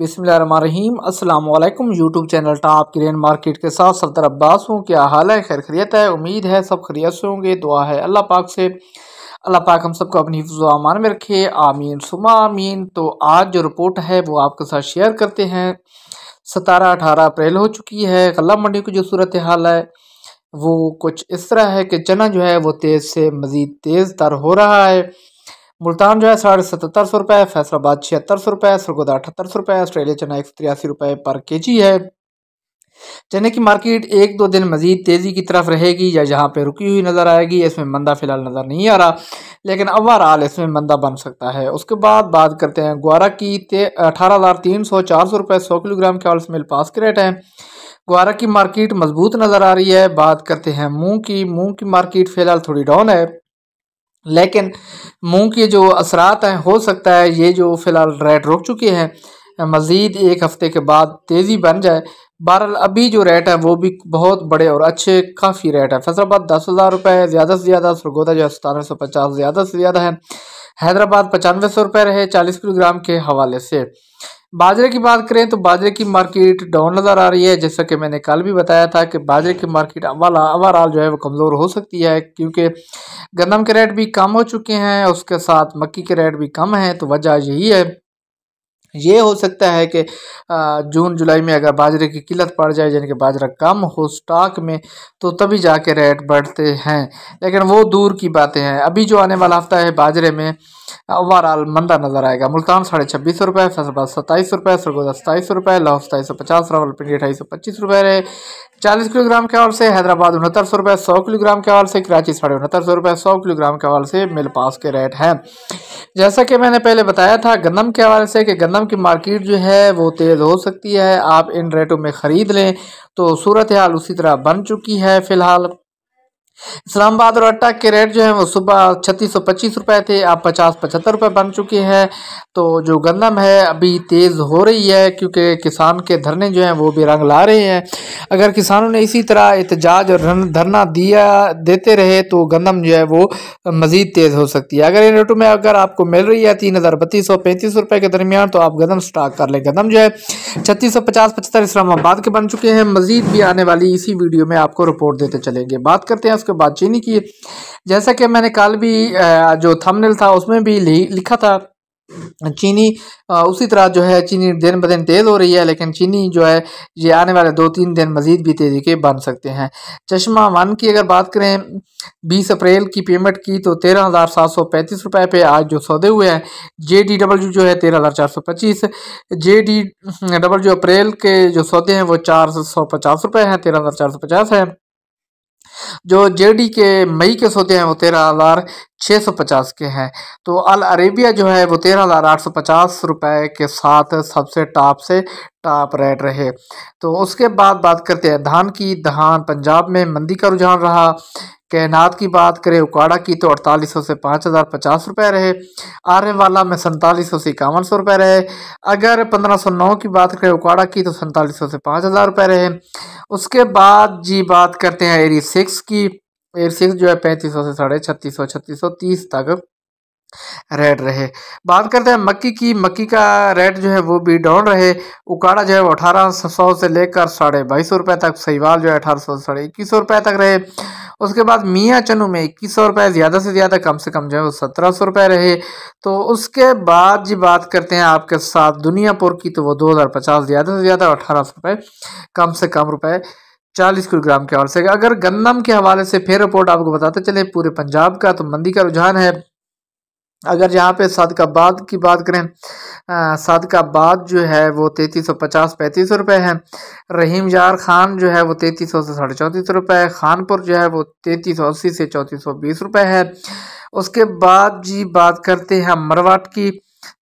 बिसमीम अल्लाम YouTube channel top grain market के साथ सदर अब्बास हूँ क्या हाल है खैर खरीत है उम्मीद है सब खरीत से होंगे दुआ है अल्लाह पाक से अल्लाह पाक हम सबको अपनी हिफ्ज़ामान में रखे आमीन सुमा आमीन तो आज जो रिपोर्ट है वो आपके साथ शेयर करते हैं सतारह अठारह अप्रैल हो चुकी है गला मंडी की जो सूरत हाल है वो कुछ इस तरह है कि चना जो है वो तेज़ से मज़ीद तेज़ तर हो रहा है मुल्तान जो है साढ़े सतहत्तर सौ रुपये फैसलाबाद छिहत्तर सौ रुपये सरगोदा अठहत्तर सौ रुपये ऑस्ट्रेलिया चना एक सौ तिरासी रुपये पर के जी है चने की मार्केट एक दो दिन मजीद तेज़ी की तरफ रहेगी या जहाँ पे रुकी हुई नज़र आएगी इसमें मंदा फिलहाल नज़र नहीं आ रहा लेकिन ओवरऑल इसमें मंदा बन सकता है उसके बाद बात करते हैं ग्वारा की अठारह हज़ार तीन सौ चार सौ रुपये सौ किलोग्राम के ऑल्स मिल पास के रेट हैं ग्वारा की मार्केट मजबूत नज़र आ रही है बात करते हैं मूँग की मूँग की मार्केट फ़िलहाल थोड़ी डाउन है लेकिन मुंह के जो असरात हैं हो सकता है ये जो फ़िलहाल रेट रुक चुके हैं मज़ीद एक हफ़्ते के बाद तेज़ी बन जाए बहरहाल अभी जो रेट है वो भी बहुत बड़े और अच्छे काफ़ी रेट है फैसलाबाद दस हज़ार रुपये है ज़्यादा से ज़्यादा सरगोदा जो है सतानवे सौ पचास ज़्यादा से ज़्यादा है हैदराबाद पचानवे सौ रुपये रहे चालीस किलोग्राम के हवाले से बाजरे की बात करें तो बाजरे की मार्केट डाउन नज़र आ रही है जैसा कि मैंने कल भी बताया था कि बाजरे की मार्केट वाला ओवरऑल जो है वो कमज़ोर हो सकती है क्योंकि गंदम के रेट भी कम हो चुके हैं उसके साथ मक्की के रेट भी कम हैं तो वजह यही है ये हो सकता है कि जून जुलाई में अगर बाजरे की किल्लत पड़ जाए यानी कि बाजरा कम हो स्टॉक में तो तभी जाके रेट बढ़ते हैं लेकिन वो दूर की बातें हैं अभी जो आने वाला हफ्ता है बाजरे में ओवरऑल मंदा नजर आएगा मुल्तान साढ़े छब्बीस सौ रुपये फैसलाबाद सत्ताईस सौ रुपये सरगोदा सत्ताईस सौ रुपये लाहौर सताईस सौ पचास रावलपिंडी अठाईस सौ पच्चीस रुपये रहे चालीस किलोग्राम के हवाले से हैदराबाद उनहत्तर सौ रुपये सौ किलोग्राम के हवाले से कराची साढ़े उनहत्तर सौ रुपये सौ किलोग्राम के हवाले से मेरे पास के रेट हैं जैसा कि मैंने पहले बताया था गंदम के हवाले से कि गंदम की मार्केट जो है वो तेज़ हो सकती है आप इन रेटों में ख़रीद लें तो सूरत हाल उसी तरह बन चुकी है फ़िलहाल इस्लामाबाद और अट्टा के रेट जो है वो सुबह छत्तीस सौ पच्चीस रुपये थे अब पचास पचहत्तर रुपये बन चुके हैं तो जो गंदम है अभी तेज़ हो रही है क्योंकि किसान के धरने जो हैं वो भी रंग ला रहे हैं अगर किसानों ने इसी तरह एहतजाज और धरना दिया देते रहे तो गंदम जो है वो मज़ीद तेज़ हो सकती है अगर इन रेटों में अगर आपको मिल रही है तीन हज़ार बत्तीस सौ पैंतीस रुपये के दरमियान तो आप गंदम स्टाक कर लें गंदम जो है छत्तीस सौ पचास पचहत्तर इस्लामाबाद के बन चुके हैं मज़ीद भी आने वाली इसी वीडियो में आपको रिपोर्ट देते चलेंगे बात करते हैं उसके बाद चीनी की जैसा कि मैंने कल भी जो थंबनेल था उसमें भी लिखा था चीनी उसी तरह जो है चीनी दिन ब दिन तेज़ हो रही है लेकिन चीनी जो है ये आने वाले दो तीन दिन मज़ीद भी तेज़ी के बन सकते हैं चश्मा वन की अगर बात करें बीस अप्रैल की पेमेंट की तो तेरह हज़ार सात सौ पैंतीस रुपये पे आज जो सौदे हुए हैं जे डी डब्ल्यू जो है तेरह हज़ार चार सौ पच्चीस जे डी डब्ल्यू अप्रैल के जो सौदे हैं वो चार सौ पचास रुपये हैं तेरह हज़ार चार सौ पचास है जो जेडी के मई के सोते हैं वो तेरह हज़ार छः सौ पचास के हैं तो अल अरेबिया जो है वो तेरह हज़ार आठ सौ पचास रुपये के साथ सबसे टॉप से टॉप रेट रहे तो उसके बाद बात करते हैं धान की धान पंजाब में मंदी का रुझान रहा कैनात की बात करें उकाड़ा की तो अड़तालीस सौ से पाँच हज़ार पचास रुपये रहे आर्यवाला में सैंतालीस सौ से इक्यावन सौ रुपये रहे अगर पंद्रह सौ नौ की बात करें उकाड़ा की तो सैंतालीस सौ से पाँच हज़ार रुपये रहे उसके बाद जी बात करते हैं एरी सिक्स की एरी सिक्स जो है पैंतीस सौ से साढ़े छत्तीस सौ छत्तीस सौ तीस तक रेड रहे बात करते हैं मक्की की मक्की का रेट जो है वो भी डाउन रहे उकाड़ा जो है वो अठारह सौ से लेकर साढ़े बाईस सौ रुपये तक सहीवाल जो है अठारह सौ साढ़े इक्कीस सौ रुपये तक रहे उसके बाद मियाँ चनू में इक्कीस सौ रुपये ज़्यादा से ज़्यादा कम से कम जो है वो सत्रह सौ रुपये रहे तो उसके बाद जी बात करते हैं आपके साथ दुनियापुर की तो वो दो हज़ार पचास ज़्यादा से ज़्यादा अठारह सौ रुपये कम से कम रुपये चालीस किलोग्राम के हवाले से अगर गंदम के हवाले से फिर रिपोर्ट आपको बताते चले पूरे पंजाब का तो मंदी का रुझान है अगर यहाँ पे सादकाबाद की बात करें सादकाबाद जो है वो तैंतीस सौ पचास पैंतीस रुपये है रहीम यार खान जो है वो तैंतीस सौ से साढ़े चौंतीस रुपये है खानपुर जो है वो तैंतीस सौ अस्सी से चौंतीस सौ बीस रुपये है उसके बाद जी बात करते हैं मरवाट की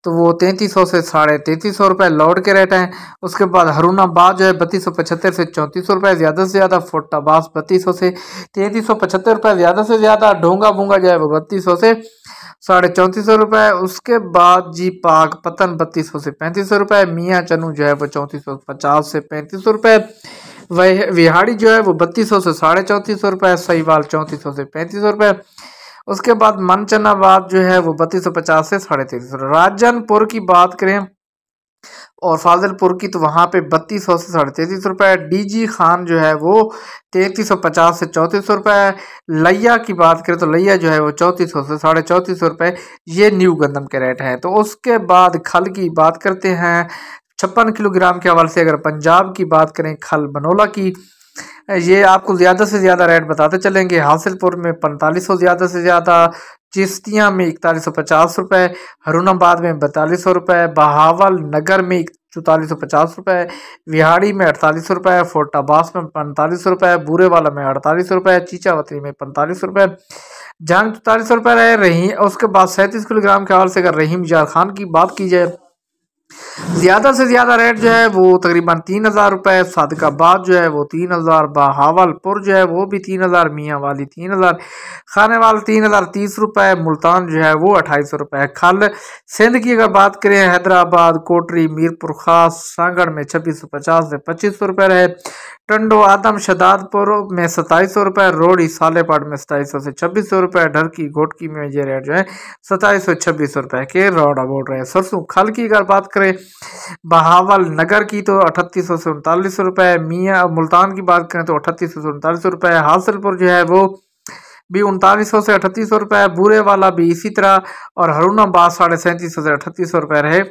तो वो तैंतीस सौ से साढ़े तैंतीस सौ रुपये लौट के रेट हैं उसके बाद हरुणाबाद जो है बत्तीस सौ पचहत्तर से चौंतीस सौ रुपये ज़्यादा से ज़्यादा फोटाबास बत्तीस सौ से तैंतीस सौ पचहत्तर रुपये ज़्यादा से ज़्यादा ढोंगा बूंगा जो है वो बत्तीस सौ से साढ़े चौंतीस सौ रुपये उसके बाद जी पाक पतन बत्तीस सौ से पैंतीस सौ रुपये मियाँ चनू जो है वो चौंतीस सौ पचास से पैंतीस सौ रुपये वह विहाड़ी जो है वो बत्तीस सौ से साढ़े चौंतीस सौ रुपये सहीवाल चौंतीस सौ से पैंतीस सौ रुपये उसके बाद मनचनाबाद जो है वो बत्तीस सौ पचास से साढ़े तेतीस सौ राजनपुर की बात करें और फाजिलपुर की तो वहाँ पे बत्तीस सौ से साढ़े तैंतीस रुपये डी जी खान जो है वो तैंतीस सौ पचास से चौंतीस सौ रुपये लैया की बात करें तो लैया जो है वो चौंतीस सौ से साढ़े चौंतीस सौ रुपये ये न्यू गंदम के रेट हैं तो उसके बाद खल की बात करते हैं छप्पन किलोग्राम के हवाले से अगर पंजाब की बात करें खल बनोला की ये आपको ज़्यादा से ज़्यादा रेट बताते चलेंगे हासिलपुर में पैंतालीस सौ ज़्यादा से ज़्यादा चिश्तियाँ में इकतालीस सौ पचास रुपये हरूनाबाद में बतालीस सौ रुपये बहावल नगर में चौतालीस सौ पचास रुपये विहाड़ी में अड़तालीस सौ रुपये फोर्ट आबास में पैंतालीस सौ रुपये बूरेवाला में अड़तालीस सौ रुपये चीचावती में पैंतालीस सौ रुपये जहाँ चौतालीस सौ रुपये रहे रही उसके बाद सैंतीस किलोग्राम के हवाले से अगर रहीम यार खान की बात की जाए ज़्यादा से ज़्यादा रेट जो है वो तकरीबन तीन हज़ार रुपये सदकाबाद जो है वो तीन हज़ार बहावलपुर जो है वो भी तीन हज़ार मियाँ वाली तीन हज़ार खाने वाल तीन हज़ार तीस रुपये मुल्तान जो है वो अट्ठाईस सौ रुपये खल सिंध की अगर बात करें हैदराबाद कोटरी मीरपुर खास सांगड़ में छब्बीस सौ पचास से पच्चीस सौ रुपये रहे टंडो आदम शदादपुर में सताईस सौ रुपये रोड़ी सालेपाट में सताईस सौ से छब्बीस सौ रुपये ढरकी घोटकी में ये रेट जो है सताईस सौ छब्बीस सौ रुपये के रोड अबोड रहे सरसों खल की अगर बात करें बहावल नगर की तो अठतीस सौ से उनतालीस रुपए मियाँ मुल्तान की बात करें तो अठतीस सौ से उनतालीस रुपए हासिलपुर जो है वो भी उनतालीस सौ से अठतीस सौ रुपये बूरे वाला भी इसी तरह और हरुणाबाद साढ़े सैंतीस सौ से अठतीस सौ रुपए रहे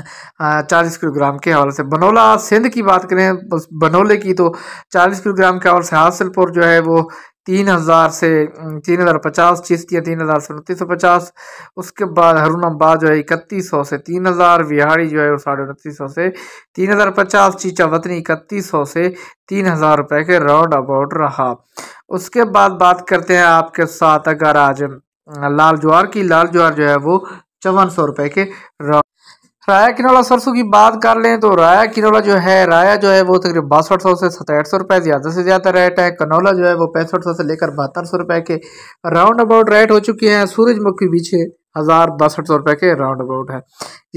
चालीस किलोग्राम के हवाले से बनोला सिंध की बात करें बनोले की तो चालीस किलोग्राम के हवाले से हासिलपुर जो है वो तीन हज़ार से तीन हज़ार पचास चिश्तियाँ तीन हज़ार से उनतीस सौ पचास उसके बाद हरून अब्बास जो है इकतीस सौ से तीन हज़ार बिहारी जो है वो साढ़े उनतीस सौ से तीन हज़ार पचास चीचा वतनी इकतीस सौ से तीन हज़ार रुपये के राउंड अबाउट रहा उसके बाद बात करते हैं आपके साथ अगर आज लाल ज्वार की लाल ज्वार जो है वो चौवन सौ रुपये के राउंड राया किनौला सरसों की बात कर लें तो राया किनौला जो है राया जो है वो तकरीबन बासठ सौ से सतहठ सौ रुपए ज़्यादा से ज़्यादा रेट है कनौला जो है वो पैंसठ सौ से लेकर बहत्तर सौ रुपए के राउंड अबाउट रेट हो चुके हैं सूरजमुखी बीच हज़ार बासठ सौ रुपये के राउंड अबाउट है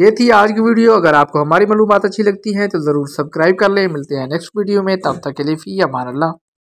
ये थी आज की वीडियो अगर आपको हमारी मालूम अच्छी लगती है तो ज़रूर सब्सक्राइब कर लें मिलते हैं नेक्स्ट वीडियो में तब तक के लिए फ़ी अमान अल्लाह